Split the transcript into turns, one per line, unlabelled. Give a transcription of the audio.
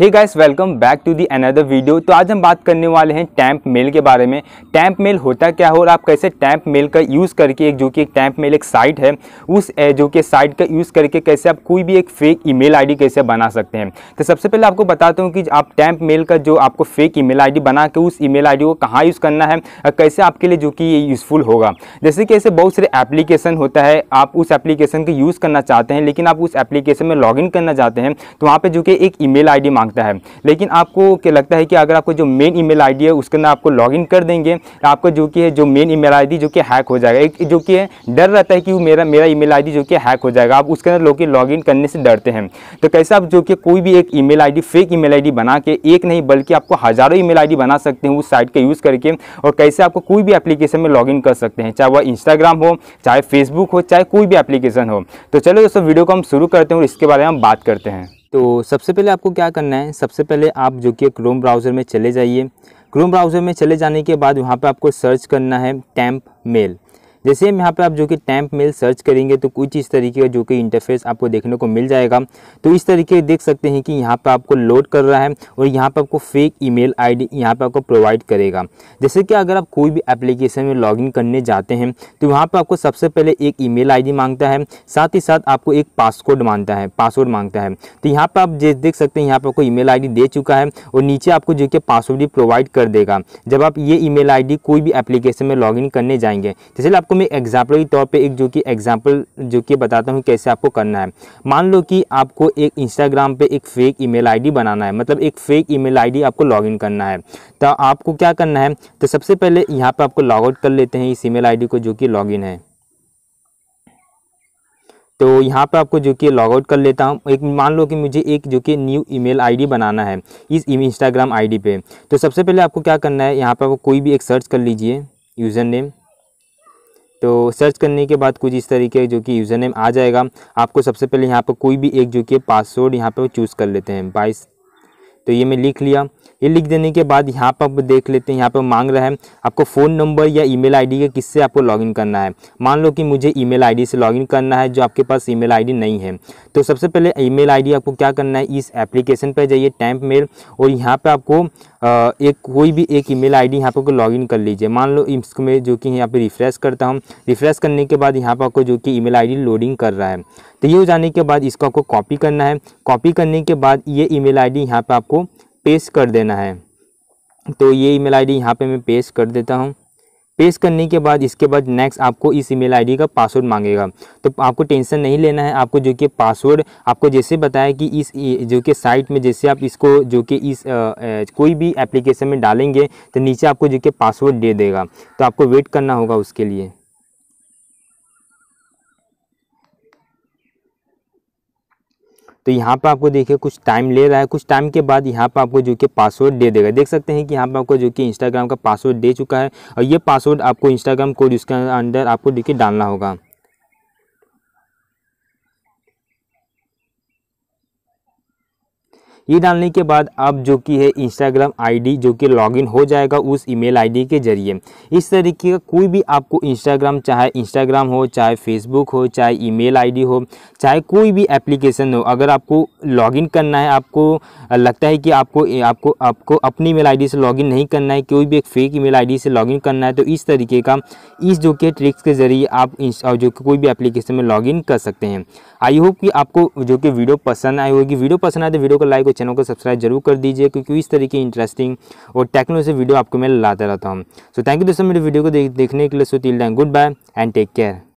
hey guys welcome back to the another video तो आज हम बात करने वाले हैं टैंप मेल के बारे में टैंप मेल होता क्या हो और आप कैसे टैंप मेल का यूज़ करके एक जो कि एक टैंप मेल एक साइट है उस जो कि साइट का यूज़ करके कैसे आप कोई भी एक फेक ईमेल आईडी कैसे बना सकते हैं तो सबसे पहले आपको बताता हूँ कि आप टैंप मेल का जो आपको फेक ई मेल बना के उस ई मेल को कहाँ यूज़ करना है और कैसे आपके लिए जो कि ये यूज़फुल होगा जैसे कि ऐसे बहुत सारे एप्लीकेशन होता है आप उस एप्लीकेशन का यूज़ करना चाहते हैं लेकिन आप उस एप्लीकेशन में लॉग करना चाहते हैं तो वहाँ पर जो कि एक ई मेल मांग मांगता है लेकिन आपको क्या लगता है कि अगर आपको जो मेन ई मेल है उसके अंदर आपको लॉगिन कर देंगे आपको जो कि है जो मेन ई मेल जो कि हैक हो जाएगा एक जो कि है डर रहता है कि मेरा मेरा ई मेल जो कि हैक हो जाएगा आप उसके अंदर लोग लॉगिन करने से डरते हैं तो कैसे आप जो कि कोई भी एक email fake email बना के एक नहीं बल्कि आपको हज़ारों ई मेल बना सकते हैं उस साइट का यूज़ करके और कैसे आपको कोई भी एप्लीकेशन में लॉगिन कर सकते हैं चाहे वह इंस्टाग्राम हो चाहे फेसबुक हो चाहे कोई भी एप्लीकेशन हो तो चलो दोस्तों वीडियो को हम शुरू करते हैं और इसके बारे में हम बात करते हैं तो सबसे पहले आपको क्या करना है सबसे पहले आप जो कि क्रोम ब्राउज़र में चले जाइए क्रोम ब्राउज़र में चले जाने के बाद वहाँ पर आपको सर्च करना है टैंप मेल जैसे हम यहाँ पर आप जो कि टैंप मेल सर्च करेंगे तो कुछ इस तरीके का जो कि इंटरफेस आपको देखने को मिल जाएगा तो इस तरीके देख सकते हैं कि यहाँ पर आपको लोड कर रहा है और यहाँ पर आपको fake email I D यहाँ पर आपको प्रोवाइड करेगा जैसे कि अगर आप कोई भी एप्लीकेशन में लॉगिन करने जाते हैं तो वहाँ पर आपको सबसे पहले एक ई मेल आई डी मांगता है साथ ही साथ आपको एक पासकोड मांगता है पासवर्ड मांगता है तो यहाँ पर आप देख सकते हैं यहाँ पर आपको ई मेल आई डी दे चुका है और नीचे आपको जो कि पासवर्ड भी प्रोवाइड कर देगा जब आप ये ई मेल आई डी कोई भी एप्लीकेशन में लॉगिन करने जाएंगे जैसे आप आपको मैं एग्जाम्पल के तौर पे एक जो कि एग्जाम्पल जो कि बताता हूँ कैसे आपको करना है मान लो कि आपको एक इंस्टाग्राम पे एक फेक ईमेल आईडी बनाना है मतलब एक फेक ईमेल आईडी आपको लॉगिन करना है तो आपको क्या करना है तो सबसे पहले यहाँ पर आपको लॉगआउट कर लेते हैं इस ई मेल को जो कि लॉगिन है तो यहाँ पे आपको जो कि लॉगआउट कर लेता हूँ एक मान लो कि मुझे एक जो कि न्यू ईमेल आईडी बनाना है इस इंस्टाग्राम आईडी पे तो सबसे पहले आपको क्या करना है यहाँ पे आपको कोई भी एक सर्च कर लीजिए यूज़र नेम तो सर्च करने के बाद कुछ इस तरीके जो कि यूज़र नेम आ जाएगा आपको सबसे पहले यहाँ पर कोई भी एक जो कि पासवर्ड यहाँ पर चूज़ कर लेते हैं बाईस तो ये मैं लिख लिया ये लिख देने के बाद यहाँ पर आप देख लेते हैं यहाँ पर मांग रहा है आपको फ़ोन नंबर या ईमेल आईडी के किससे आपको लॉगिन करना है मान लो कि मुझे ईमेल आईडी से लॉगिन करना है जो आपके पास ईमेल आईडी नहीं है तो सबसे पहले ईमेल आईडी आपको क्या करना है इस एप्लीकेशन पर जाइए टैंप मेल और यहाँ पर आपको एक कोई भी एक ईमेल आईडी यहाँ पर लॉगिन कर लीजिए मान लो इसको मैं जो कि यहाँ पर रिफ्रेश करता हूँ रिफ्रेश करने के बाद यहाँ पर आपको जो कि ईमेल आईडी लोडिंग कर रहा है तो ये हो जाने के बाद इसको आपको कॉपी करना है कॉपी करने के बाद ये ईमेल आईडी यहाँ पर आपको पेस्ट पेश कर देना है तो ये ईमेल आईडी यहाँ पे मैं पेश कर देता हूँ पेश करने के बाद इसके बाद नेक्स्ट आपको इस ईमेल आईडी का पासवर्ड मांगेगा तो आपको टेंशन नहीं लेना है आपको जो कि पासवर्ड आपको जैसे बताया कि इस जो कि साइट में जैसे आप इसको जो कि इस आ, आ, कोई भी एप्लीकेशन में डालेंगे तो नीचे आपको जो कि पासवर्ड दे देगा तो आपको वेट करना होगा उसके लिए तो यहाँ पर आपको देखिए कुछ टाइम ले रहा है कुछ टाइम के बाद यहाँ पर आपको जो कि पासवर्ड दे देगा देख सकते हैं कि यहाँ पर आपको जो कि इंस्टाग्राम का पासवर्ड दे चुका है और ये पासवर्ड आपको इंस्टाग्राम कोड इसके अंदर आपको देखिए डालना होगा ये डालने के बाद आप जो कि है इंस्टाग्राम आईडी जो कि लॉगिन हो जाएगा उस ईमेल आईडी के जरिए इस तरीके का कोई भी आपको इंस्टाग्राम चाहे इंस्टाग्राम हो चाहे फेसबुक हो चाहे ईमेल आईडी हो चाहे कोई भी एप्लीकेशन हो अगर आपको लॉगिन करना है आपको लगता है कि आपको आपको आपको अपनी ईमेल आईडी से लॉगिन नहीं करना है कोई भी एक फेक ई मेल से लॉगिन करना है तो इस तरीके का इस जो कि ट्रिक्स के ज़रिए आप जो कि कोई भी एप्लीकेशन में लॉगिन कर सकते हैं आई होप कि आपको जो कि वीडियो पसंद आई होगी वीडियो पसंद आए तो वीडियो को लाइक चैनल को सब्सक्राइब जरूर कर दीजिए क्योंकि इस तरीके की इंटरेस्टिंग और टेक्नोलॉजी वीडियो आपको मैं लाता रहता हूँ सो थैंक यू दोस्तों मेरे वीडियो को देखने के लिए so till goodbye and take care